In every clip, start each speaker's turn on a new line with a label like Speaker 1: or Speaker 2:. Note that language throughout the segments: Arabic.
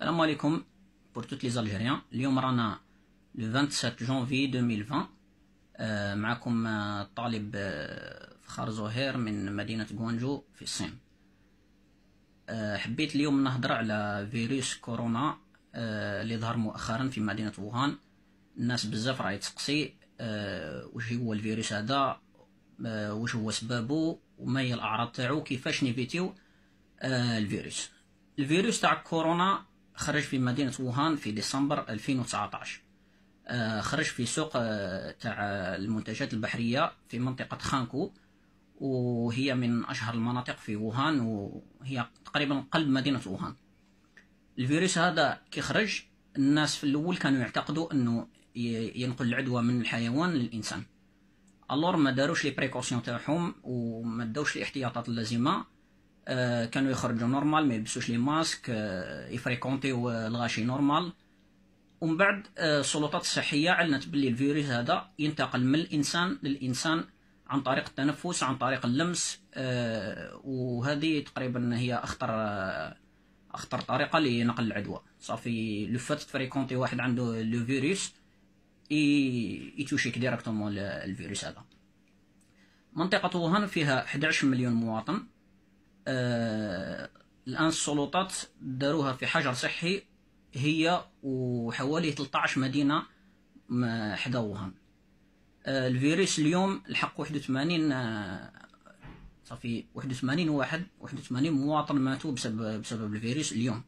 Speaker 1: السلام عليكم pour toutes les Algériens اليوم رانا le 27 janvier 2020 معكم الطالب فخار زهير من مدينة غوانجو في الصين حبيت اليوم نهضر على فيروس كورونا آه، اللي ظهر مؤخرا في مدينة ووهان الناس بزاف راهي تسقسي آه، واش هو الفيروس هذا آه، واش هو سبابه وما هي الاعراض تاعو كيفاش نيفيتيو الفيروس الفيروس تاع كورونا خرج في مدينة ووهان في ديسمبر 2019 آه، خرج في سوق آه، تاع المنتجات البحرية في منطقة خانكو وهي من أشهر المناطق في ووهان وهي تقريبا قلب مدينة ووهان الفيروس هذا كي خرج الناس في الأول كانوا يعتقدوا أنه ينقل العدوى من الحيوان للإنسان الور ما داروش لي بريكوسيون تاعهم وما داوش الاحتياطات اللازمه آه، كانوا يخرجوا نورمال ما يلبسوش لي ماسك آه، يفريكونتيو الغاشي نورمال ومن بعد آه، السلطات الصحيه علنت باللي الفيروس هذا ينتقل من الانسان للانسان عن طريق التنفس عن طريق اللمس وهذه تقريبا هي اخطر اخطر طريقه لنقل العدوى صافي لو فات تفريكونتي واحد عنده لو فيروس يتوشيك ديريكتومون الفيروس هذا منطقة وهان فيها 11 مليون مواطن آه، الآن السلطات داروها في حجر صحي هي وحوالي 13 مدينة حداوها آه الفيروس اليوم لحق 81 آه، صافي 81 واحد 81 مواطن ماتوا بسبب بسبب الفيروس اليوم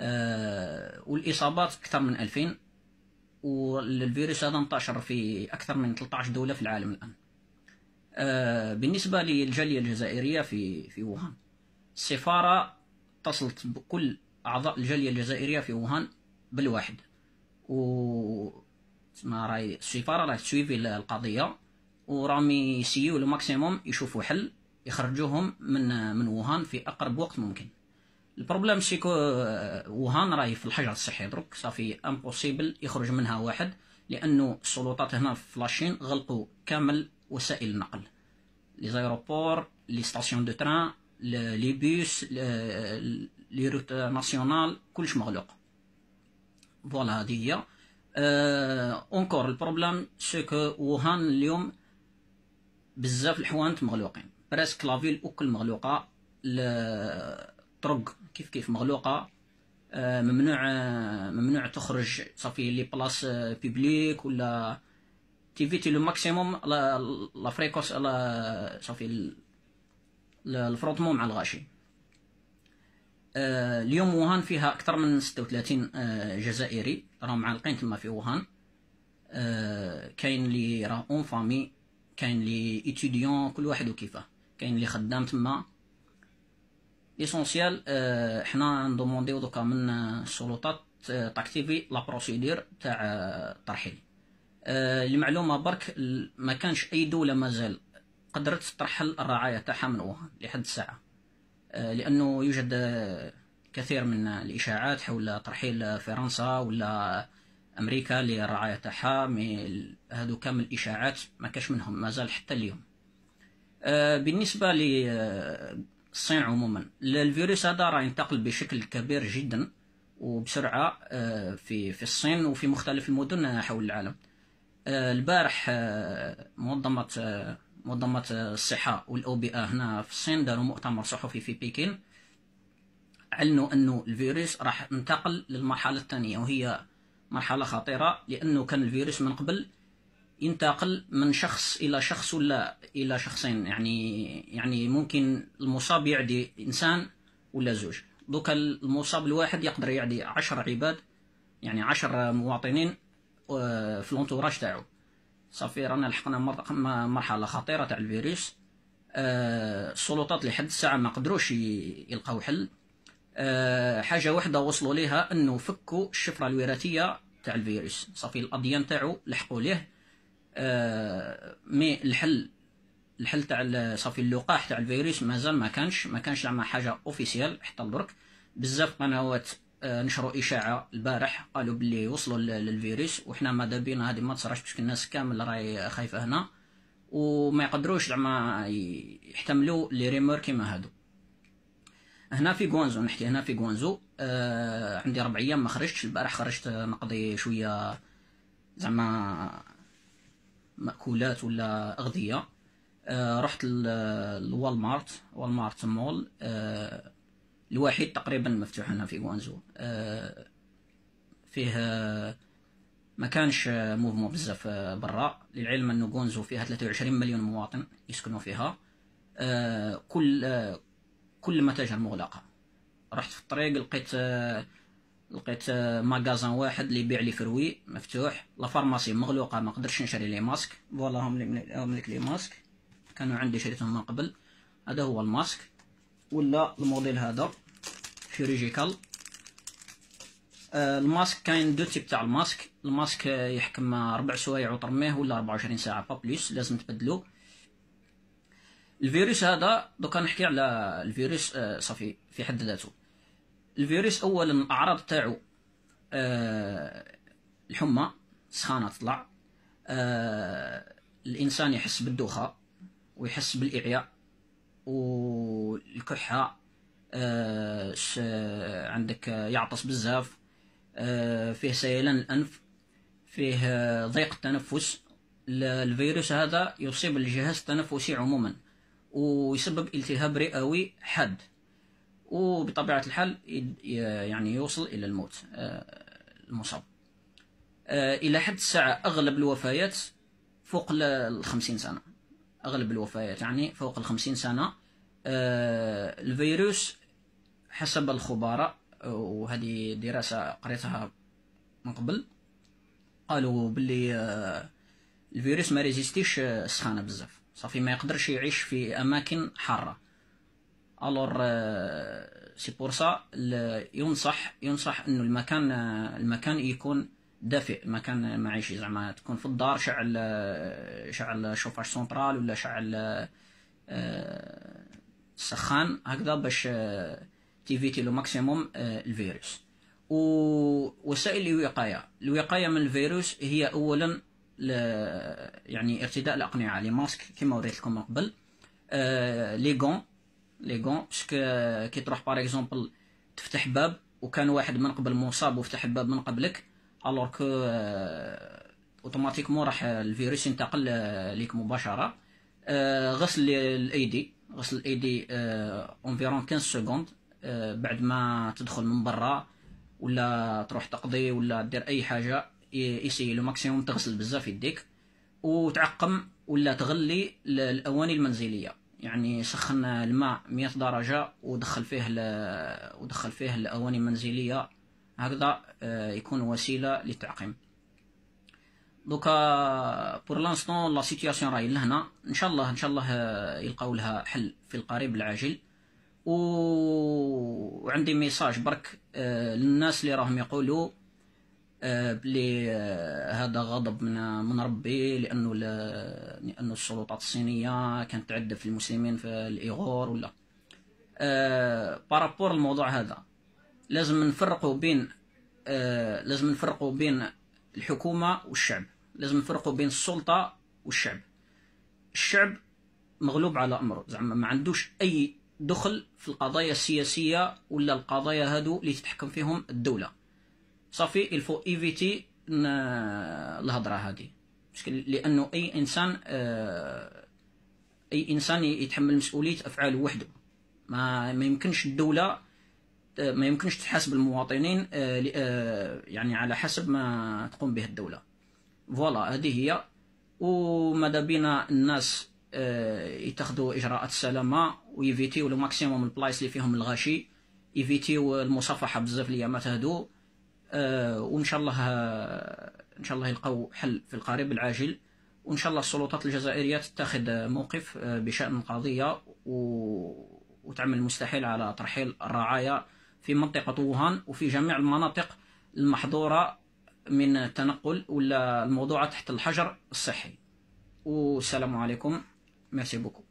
Speaker 1: آه، والإصابات أكثر من 2000 والفيروس هذا انتشر في أكثر من 13 دولة في العالم الآن آه، بالنسبة للجالية الجزائرية في في ووهان السفارة اتصلت بكل أعضاء الجالية الجزائرية في ووهان بالواحد و تسمى راهي السفارة راه تسويفي القضية وراهم يسيو الماكسيموم يشوفوا حل يخرجوهم من من ووهان في أقرب وقت ممكن البروبليم سيكو آه، ووهان راهي في الحجر الصحي دروك صافي امبوسيبل يخرج منها واحد لانه السلطات هنا في فلاشين غلقوا كامل وسائل النقل لي زايروبور لي ستاسيون دو تران لي بوس لي روت ناسيونال كلش مغلوق فوالا هادي هي اونكور البروبلام سكو ووهان اليوم بزاف الحوانت مغلوقين برسك لافيل وكل مغلوقه الطرق كيف كيف مغلوقه آه، ممنوع ممنوع تخرج صافي لي بلاص بيبليك ولا تيفيتي لو ماكسيموم لا فريكونس لا صافي الفروتمون مع الغاشي اليوم وهان فيها اكثر من 36 جزائري راهم معلقين تما في وهان كاين اللي راه اون فامي كاين لي ايتوديون كل واحد وكيفاه كاين اللي خدام تما ليسونسيال حنا ندومونديو دوكا من السلطات تاكتيفي لا بروسيدير تاع الترحيل المعلومه آه، برك ما كانش أي دولة مازال قدرت ترحل الرعاية تاعها من ووهان لحد الساعة آه، لأنه يوجد كثير من الإشاعات حول ترحيل فرنسا ولا أمريكا للرعاية تاعها هادو كامل إشاعات ما كاش منهم مازال حتى اليوم آه، بالنسبة للصين عموما الفيروس هذا راه ينتقل بشكل كبير جدا وبسرعة في في الصين وفي مختلف المدن حول العالم البارح آه، منظمة آه، منظمة آه، الصحة والأوبئة هنا في الصين داروا مؤتمر صحفي في بكين علنوا أنه الفيروس راح انتقل للمرحلة الثانية وهي مرحلة خطيرة لأنه كان الفيروس من قبل ينتقل من شخص إلى شخص ولا إلى شخصين يعني يعني ممكن المصاب يعدي إنسان ولا زوج دوكا المصاب الواحد يقدر يعدي عشر عباد يعني عشر مواطنين آه، في لونتوراج تاعو صافي رانا لحقنا مرحله خطيره تاع الفيروس آه، السلطات لحد الساعه ما قدروش يلقاو حل آه، حاجه واحده وصلوا ليها انه فكوا الشفره الوراثيه تاع الفيروس صافي الاديان تاعو لحقوا ليه مي الحل الحل تاع صافي اللقاح تاع الفيروس مازال ما كانش ما كانش زعما حاجه اوفيسيال حتى لدرك بزاف قنوات آه، نشروا اشاعه البارح قالوا بلي وصلوا للفيروس وحنا ما دابين هذه ما تصراش باسكو الناس كامل راهي خايفه هنا وما يقدروش زعما يحتملوا لي ريمور كيما هادو هنا في غوانزو نحكي هنا في غوانزو آه عندي ربع ايام ما خرجتش البارح خرجت نقضي شويه زعما ماكولات ولا اغذيه آه رحت لوالمارت والمارت مول آه الوحيد تقريبا مفتوح هنا في غوانزو آه، فيه آه، ما كانش موفمون بزاف آه، برا للعلم انه غوانزو فيها 23 مليون مواطن يسكنوا فيها كل كل متاجر مغلقه رحت في الطريق لقيت لقيت ماغازان واحد اللي يبيع لي فروي مفتوح لا فارماسي مغلوقه ما قدرتش نشري لي ماسك فوالا هم لك لي ماسك كانوا عندي شريتهم من قبل هذا هو الماسك ولا الموديل هذا فيوريجيكال آه، الماسك كاين دو تيب تاع الماسك الماسك يحكم ربع سوايع وطرميه ولا 24 ساعه با بليس لازم تبدلو الفيروس هذا دوكا نحكي على الفيروس آه، صافي في حد ذاته الفيروس اولا الاعراض تاعو آه، الحمى سخانه تطلع الانسان يحس بالدوخه ويحس بالاعياء والكحه آه، عندك آه، يعطس بزاف آه، فيه سيلان الأنف فيه ضيق التنفس الفيروس هذا يصيب الجهاز التنفسي عموما ويسبب التهاب رئوي حاد وبطبيعة الحال يعني يوصل إلى الموت المصاب إلى حد الساعة أغلب الوفيات فوق الخمسين سنة أغلب الوفيات يعني فوق الخمسين سنة الفيروس حسب الخبراء وهذه دراسة قريتها من قبل قالوا باللي آه، الفيروس ما ريزيستيش السخانة آه، بزاف صافي ما يقدرش يعيش في أماكن حارة الور آه، سي بور سا ينصح ينصح انه المكان المكان يكون دافئ مكان معيشي زعما تكون في الدار شعل شعل شوفاج سونترال ولا شعل سخان هكذا باش تيفيتي لو ماكسيموم آه، الفيروس ووسائل الوقاية الوقاية من الفيروس هي أولا يعني ارتداء الأقنعة لي ماسك كما وريت لكم من قبل آه، لي غون لي غون باسكو كي تروح باغ اكزومبل تفتح باب وكان واحد من قبل مصاب وفتح الباب من قبلك الوغ كو اوتوماتيكمون راح الفيروس ينتقل آه، ليك مباشرة غسل الأيدي غسل الأيدي اونفيرون 15 سكوند آه، بعد ما تدخل من برا ولا تروح تقضي ولا دير اي حاجه ايسي لو ماكسيموم تغسل بزاف يديك وتعقم ولا تغلي الاواني المنزليه يعني سخن الماء مية درجه ودخل فيه ودخل فيه الاواني المنزليه هكذا آه، يكون وسيله للتعقيم دوكا بور لانستون لا سيتياسيون راهي لهنا ان شاء الله ان شاء الله آه، يلقاو لها حل في القريب العاجل وعندي ميساج برك آه، للناس اللي راهم يقولوا آه، بلي آه، هذا غضب من من ربي لانه لانه السلطات الصينيه كانت تعد في المسلمين في الايغور ولا بارابور الموضوع هذا لازم نفرقوا بين لازم نفرقوا بين الحكومه والشعب لازم نفرقوا بين السلطه والشعب الشعب مغلوب على امره زعما ما عندوش اي دخل في القضايا السياسية ولا القضايا هادو اللي تتحكم فيهم الدولة صافي الفو ايفيتي الهضرة هادي لأنه أي إنسان آه، أي إنسان يتحمل مسؤولية أفعاله وحده ما ما يمكنش الدولة آه، ما يمكنش تحاسب المواطنين آه، يعني على حسب ما تقوم به الدولة فوالا هذه هي وماذا بينا الناس يتخذوا إجراءات سلامة ويفيتيو لو ماكسيموم البلايص اللي فيهم الغاشي يفيتيو e المصافحه بزاف الايامات هادو آه وان شاء الله آه، ان شاء الله يلقاو حل في القريب العاجل وان شاء الله السلطات الجزائريه تتخذ موقف آه، بشان القضيه و... وتعمل المستحيل على ترحيل الرعايا في منطقه ووهان وفي جميع المناطق المحظوره من التنقل ولا الموضوعه تحت الحجر الصحي والسلام عليكم ميرسي بوكو